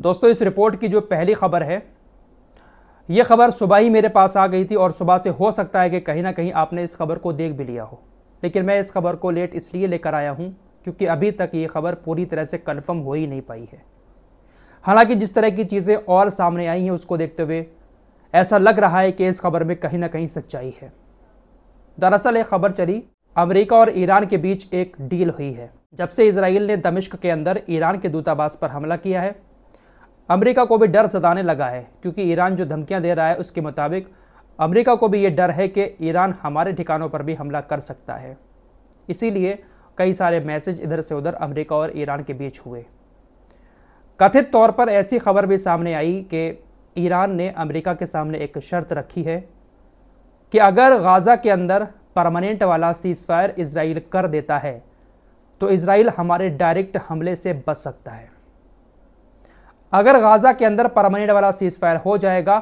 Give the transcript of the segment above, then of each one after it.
दोस्तों इस रिपोर्ट की जो पहली खबर है ये खबर सुबह ही मेरे पास आ गई थी और सुबह से हो सकता है कि कहीं ना कहीं आपने इस खबर को देख भी लिया हो लेकिन मैं इस खबर को लेट इसलिए लेकर आया हूँ क्योंकि अभी तक ये खबर पूरी तरह से कन्फर्म हो ही नहीं पाई है हालांकि जिस तरह की चीज़ें और सामने आई हैं उसको देखते हुए ऐसा लग रहा है कि इस खबर में कहीं ना कहीं सच्चाई है दरअसल ये खबर चली अमेरिका और ईरान के बीच एक डील हुई है जब से इसराइल ने दमिश्क के अंदर ईरान के दूतावास पर हमला किया है अमेरिका को भी डर सताने लगा है क्योंकि ईरान जो धमकियां दे रहा है उसके मुताबिक अमेरिका को भी ये डर है कि ईरान हमारे ठिकानों पर भी हमला कर सकता है इसीलिए कई सारे मैसेज इधर से उधर अमेरिका और ईरान के बीच हुए कथित तौर पर ऐसी खबर भी सामने आई कि ईरान ने अमेरिका के सामने एक शर्त रखी है कि अगर गाज़ा के अंदर परमानेंट वाला सीज़फायर इसराइल कर देता है तो इसराइल हमारे डायरेक्ट हमले से बच सकता है अगर गाजा के अंदर परमानेंट वाला सीज फायर हो जाएगा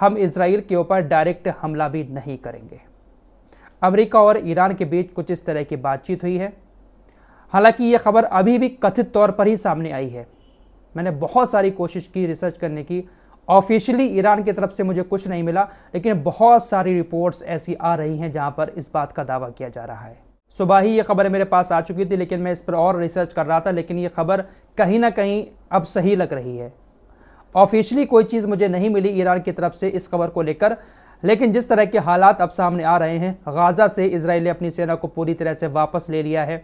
हम इसराइल के ऊपर डायरेक्ट हमला भी नहीं करेंगे अमेरिका और ईरान के बीच कुछ इस तरह की बातचीत हुई है हालांकि ये खबर अभी भी कथित तौर पर ही सामने आई है मैंने बहुत सारी कोशिश की रिसर्च करने की ऑफिशियली ईरान की तरफ से मुझे कुछ नहीं मिला लेकिन बहुत सारी रिपोर्ट्स ऐसी आ रही हैं जहां पर इस बात का दावा किया जा रहा है सुबह ही ये खबर मेरे पास आ चुकी थी लेकिन मैं इस पर और रिसर्च कर रहा था लेकिन ये खबर कहीं ना कहीं अब सही लग रही है ऑफिशियली कोई चीज़ मुझे नहीं मिली ईरान की तरफ से इस खबर को लेकर लेकिन जिस तरह के हालात अब सामने आ रहे हैं गाज़ा से इसराइल ने अपनी सेना को पूरी तरह से वापस ले लिया है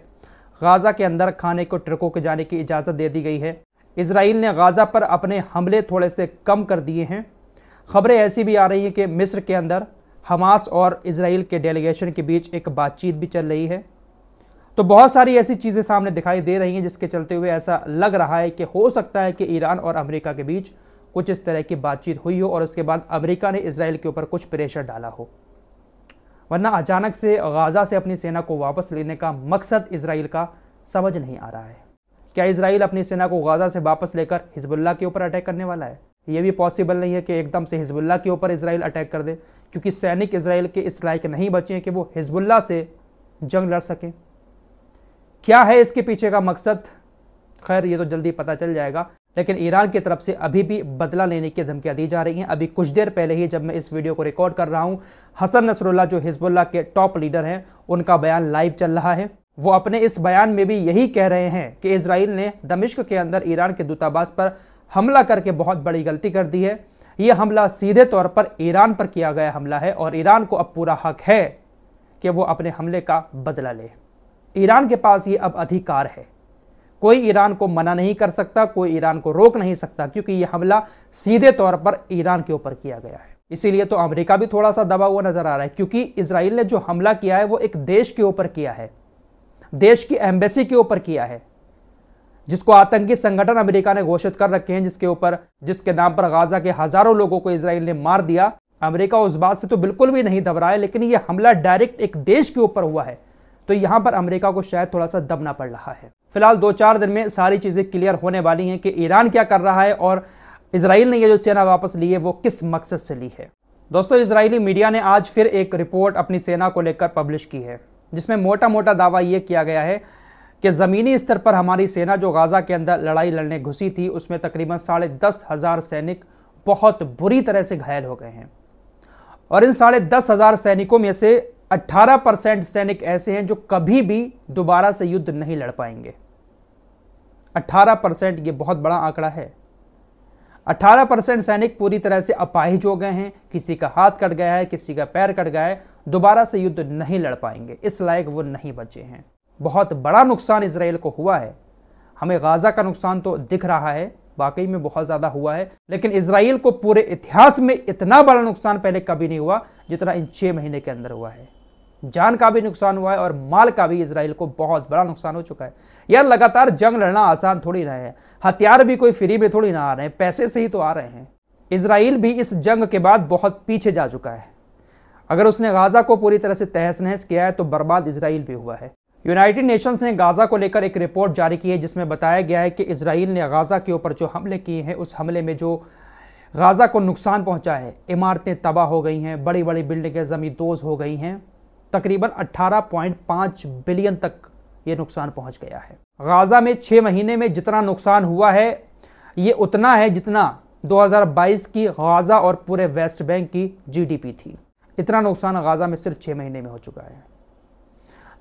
गाज़ा के अंदर खाने को ट्रकों के जाने की इजाज़त दे दी गई है इसराइल ने गाज़ा पर अपने हमले थोड़े से कम कर दिए हैं खबरें ऐसी भी आ रही हैं कि मिस्र के अंदर हमास और इसराइल के डेलीगेशन के बीच एक बातचीत भी चल रही है तो बहुत सारी ऐसी चीज़ें सामने दिखाई दे रही हैं जिसके चलते हुए ऐसा लग रहा है कि हो सकता है कि ईरान और अमेरिका के बीच कुछ इस तरह की बातचीत हुई हो और उसके बाद अमेरिका ने इसराइल के ऊपर कुछ प्रेशर डाला हो वरना अचानक से गाज़ा से अपनी सेना को वापस लेने का मकसद इसराइल का समझ नहीं आ रहा है क्या इसराइल अपनी सेना को गाज़ा से वापस लेकर हिजबुल्ला के ऊपर अटैक करने वाला है ये भी पॉसिबल नहीं है कि एकदम से हिजबुल्ला के ऊपर इसराइल अटैक कर दे क्योंकि सैनिक इसराइल के इस लायक नहीं बचे हैं कि वो हिजबुल्ला से जंग लड़ सकें क्या है इसके पीछे का मकसद खैर ये तो जल्दी पता चल जाएगा लेकिन ईरान की तरफ से अभी भी बदला लेने की धमकियां दी जा रही हैं अभी कुछ देर पहले ही जब मैं इस वीडियो को रिकॉर्ड कर रहा हूं हसन नसरुल्ला जो हिजबुल्ला के टॉप लीडर हैं उनका बयान लाइव चल रहा है वो अपने इस बयान में भी यही कह रहे हैं कि इसराइल ने दमिश्क के अंदर ईरान के दूतावास पर हमला करके बहुत बड़ी गलती कर दी है ये हमला सीधे तौर पर ईरान पर किया गया हमला है और ईरान को अब पूरा हक है कि वो अपने हमले का बदला ले ईरान के पास ये अब अधिकार है कोई ईरान को मना नहीं कर सकता कोई ईरान को रोक नहीं सकता क्योंकि यह हमला सीधे तौर पर ईरान के ऊपर किया गया है इसीलिए तो अमेरिका भी थोड़ा सा दबा हुआ नजर आ रहा है क्योंकि इसराइल ने जो हमला किया है वो एक देश के ऊपर किया है देश की एम्बेसी के ऊपर किया है जिसको आतंकी संगठन अमेरिका ने घोषित कर रखे हैं जिसके ऊपर जिसके नाम पर गाजा के हजारों लोगों को इसराइल ने मार दिया अमेरिका उस बात से तो बिल्कुल भी नहीं है लेकिन यह हमला डायरेक्ट एक देश के ऊपर हुआ है तो यहां पर अमेरिका को शायद थोड़ा सा दबना पड़ रहा है फिलहाल दो चार दिन में सारी चीज़ें क्लियर होने वाली हैं कि ईरान क्या कर रहा है और इसराइल ने ये जो सेना वापस ली है वो किस मकसद से ली है दोस्तों इसराइली मीडिया ने आज फिर एक रिपोर्ट अपनी सेना को लेकर पब्लिश की है जिसमें मोटा मोटा दावा यह किया गया है कि ज़मीनी स्तर पर हमारी सेना जो गाज़ा के अंदर लड़ाई लड़ने घुसी थी उसमें तकरीबन साढ़े दस हज़ार सैनिक बहुत बुरी तरह से घायल हो गए हैं और इन साढ़े दस हज़ार सैनिकों में से 18 परसेंट सैनिक ऐसे हैं जो कभी भी दोबारा से युद्ध नहीं लड़ पाएंगे 18 परसेंट ये बहुत बड़ा आंकड़ा है 18 परसेंट सैनिक पूरी तरह से अपाहिज हो गए हैं किसी का हाथ कट गया है किसी का पैर कट गया है दोबारा से युद्ध नहीं लड़ पाएंगे इस लायक वो नहीं बचे हैं बहुत बड़ा नुकसान इसराइल को हुआ है हमें गाज़ा का नुकसान तो दिख रहा है वाकई में बहुत ज़्यादा हुआ है लेकिन इसराइल को पूरे इतिहास में इतना बड़ा नुकसान पहले कभी नहीं हुआ जितना इन छह महीने के अंदर हुआ है जान का भी नुकसान हुआ है और माल का भी इसराइल को बहुत बड़ा नुकसान हो चुका है यार लगातार जंग लड़ना आसान थोड़ी ना है हथियार भी कोई फ्री में थोड़ी ना आ रहे हैं पैसे से ही तो आ रहे हैं इसराइल भी इस जंग के बाद बहुत पीछे जा चुका है अगर उसने गाजा को पूरी तरह से तहस नहस किया है तो बर्बाद इसराइल भी हुआ है यूनाइटेड नेशंस ने गाज़ा को लेकर एक रिपोर्ट जारी की है जिसमें बताया गया है कि इसराइल ने गाज़ा के ऊपर जो हमले किए हैं उस हमले में जो गाज़ा को नुकसान पहुंचा है इमारतें तबाह हो गई हैं बड़ी बड़ी बिल्डिंगें जमींदोज हो गई हैं तकरीबन 18.5 बिलियन तक ये नुकसान पहुंच गया है गाज़ा में छः महीने में जितना नुकसान हुआ है ये उतना है जितना 2022 की गाज़ा और पूरे वेस्ट बैंक की जीडीपी थी इतना नुकसान गाज़ा में सिर्फ छः महीने में हो चुका है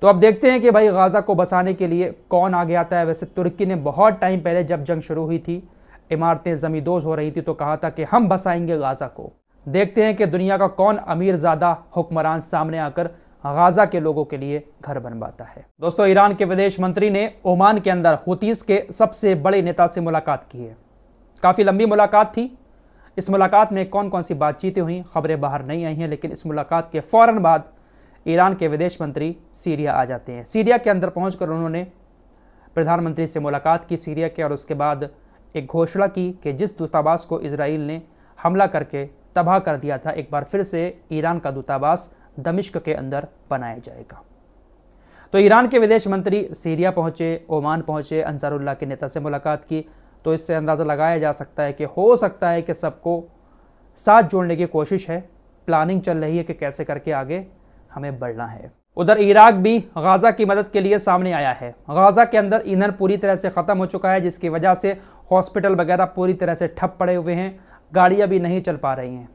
तो अब देखते हैं कि भाई गाज़ा को बसाने के लिए कौन आगे आता है वैसे तुर्की ने बहुत टाइम पहले जब जंग शुरू हुई थी इमारतें जमींदोज हो रही थी तो कहा था कि हम बसाएंगे गाज़ा को देखते हैं कि दुनिया का कौन अमीर ज़्यादा हुक्मरान सामने आकर गाजा के लोगों के लिए घर बनवाता है दोस्तों ईरान के विदेश मंत्री ने ओमान के अंदर होतीस के सबसे बड़े नेता से मुलाकात की है काफ़ी लंबी मुलाकात थी इस मुलाकात में कौन कौन सी बातचीतें हुई खबरें बाहर नहीं आई हैं लेकिन इस मुलाकात के फौरन बाद ईरान के विदेश मंत्री सीरिया आ जाते हैं सीरिया के अंदर पहुँच उन्होंने प्रधानमंत्री से मुलाकात की सीरिया के और उसके बाद एक घोषणा की कि जिस दूतावास को इसराइल ने हमला करके तबाह कर दिया था एक बार फिर से ईरान का दूतावास दमिश्क के अंदर बनाया जाएगा तो ईरान के विदेश मंत्री सीरिया पहुंचे ओमान पहुंचे अंसारुल्लाह के नेता से मुलाकात की तो इससे अंदाज़ा लगाया जा सकता है कि हो सकता है कि सबको साथ जोड़ने की कोशिश है प्लानिंग चल रही है कि कैसे करके आगे हमें बढ़ना है उधर इराक भी गाज़ा की मदद के लिए सामने आया है गाज़ा के अंदर ईंधन पूरी तरह से ख़त्म हो चुका है जिसकी वजह से हॉस्पिटल वगैरह पूरी तरह से ठप पड़े हुए हैं गाड़ियां भी नहीं चल पा रही हैं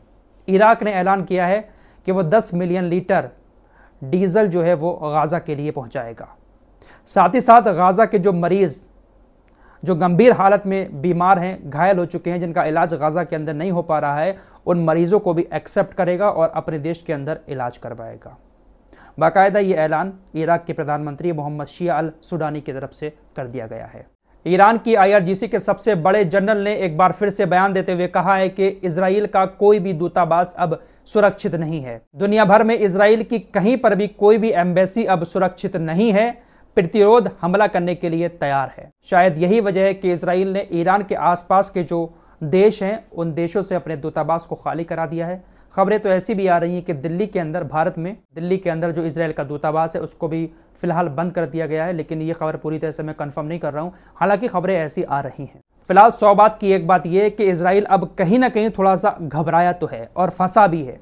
इराक ने ऐलान किया है कि वो 10 मिलियन लीटर डीज़ल जो है वो गाज़ा के लिए पहुंचाएगा साथ ही साथ गाज़ा के जो मरीज़ जो गंभीर हालत में बीमार हैं घायल हो चुके हैं जिनका इलाज गाज़ा के अंदर नहीं हो पा रहा है उन मरीज़ों को भी एक्सेप्ट करेगा और अपने देश के अंदर इलाज करवाएगा बाकायदा ये ऐलान इराक के प्रधानमंत्री मोहम्मद शिया अल सुडानी की तरफ से कर दिया गया है ईरान की आईआरजीसी के सबसे बड़े जनरल ने एक बार फिर से बयान देते हुए कहा है कि इसराइल का कोई भी दूतावास अब सुरक्षित नहीं है दुनिया भर में इसराइल की कहीं पर भी कोई भी एम्बेसी अब सुरक्षित नहीं है प्रतिरोध हमला करने के लिए तैयार है शायद यही वजह है कि इसराइल ने ईरान के आसपास के जो देश हैं उन देशों से अपने दूतावास को खाली करा दिया है खबरें तो ऐसी भी आ रही हैं कि दिल्ली के अंदर भारत में दिल्ली के अंदर जो इसराइल का दूतावास है उसको भी फिलहाल बंद कर दिया गया है लेकिन ये खबर पूरी तरह से मैं कंफर्म नहीं कर रहा हूँ हालांकि खबरें ऐसी आ रही हैं फिलहाल सौ बात की एक बात यह कि इसराइल अब कहीं ना कहीं थोड़ा सा घबराया तो है और फंसा भी है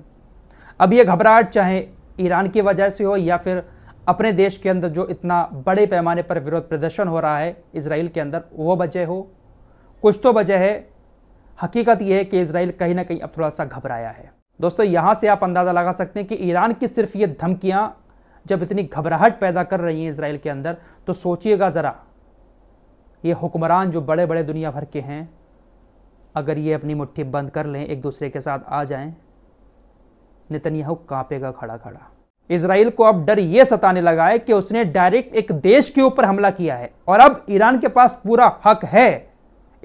अब यह घबराहट चाहे ईरान की वजह से हो या फिर अपने देश के अंदर जो इतना बड़े पैमाने पर विरोध प्रदर्शन हो रहा है इसराइल के अंदर वो वजह हो कुछ तो वजह है हकीकत यह है कि इसराइल कहीं ना कहीं अब थोड़ा सा घबराया है दोस्तों यहां से आप अंदाज़ा लगा सकते हैं कि ईरान की सिर्फ ये धमकियां जब इतनी घबराहट पैदा कर रही हैं इसराइल के अंदर तो सोचिएगा ज़रा ये हुक्मरान जो बड़े बड़े दुनिया भर के हैं अगर ये अपनी मुट्ठी बंद कर लें एक दूसरे के साथ आ जाएं नितनयाहू कांपेगा खड़ा खड़ा इसराइल को अब डर यह सताने लगा है कि उसने डायरेक्ट एक देश के ऊपर हमला किया है और अब ईरान के पास पूरा हक है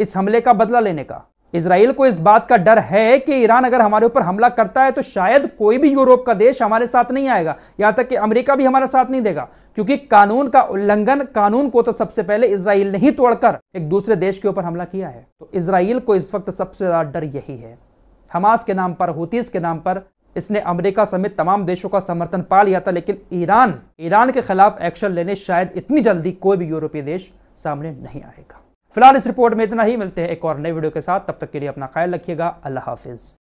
इस हमले का बदला लेने का इसराइल को इस बात का डर है कि ईरान अगर हमारे ऊपर हमला करता है तो शायद कोई भी यूरोप का देश हमारे साथ नहीं आएगा यहां तक कि अमेरिका भी हमारा साथ नहीं देगा क्योंकि कानून का उल्लंघन कानून को तो सबसे पहले इसराइल ने ही तोड़कर एक दूसरे देश के ऊपर हमला किया है तो इसराइल को इस वक्त सबसे ज्यादा डर यही है हमास के नाम पर हुतीस के नाम पर इसने अमेरिका समेत तमाम देशों का समर्थन पा लिया था लेकिन ईरान ईरान के खिलाफ एक्शन लेने शायद इतनी जल्दी कोई भी यूरोपीय देश सामने नहीं आएगा फिलहाल इस रिपोर्ट में इतना ही मिलते हैं एक और नए वीडियो के साथ तब तक के लिए अपना ख्याल रखिएगा अल्लाह हाफिज़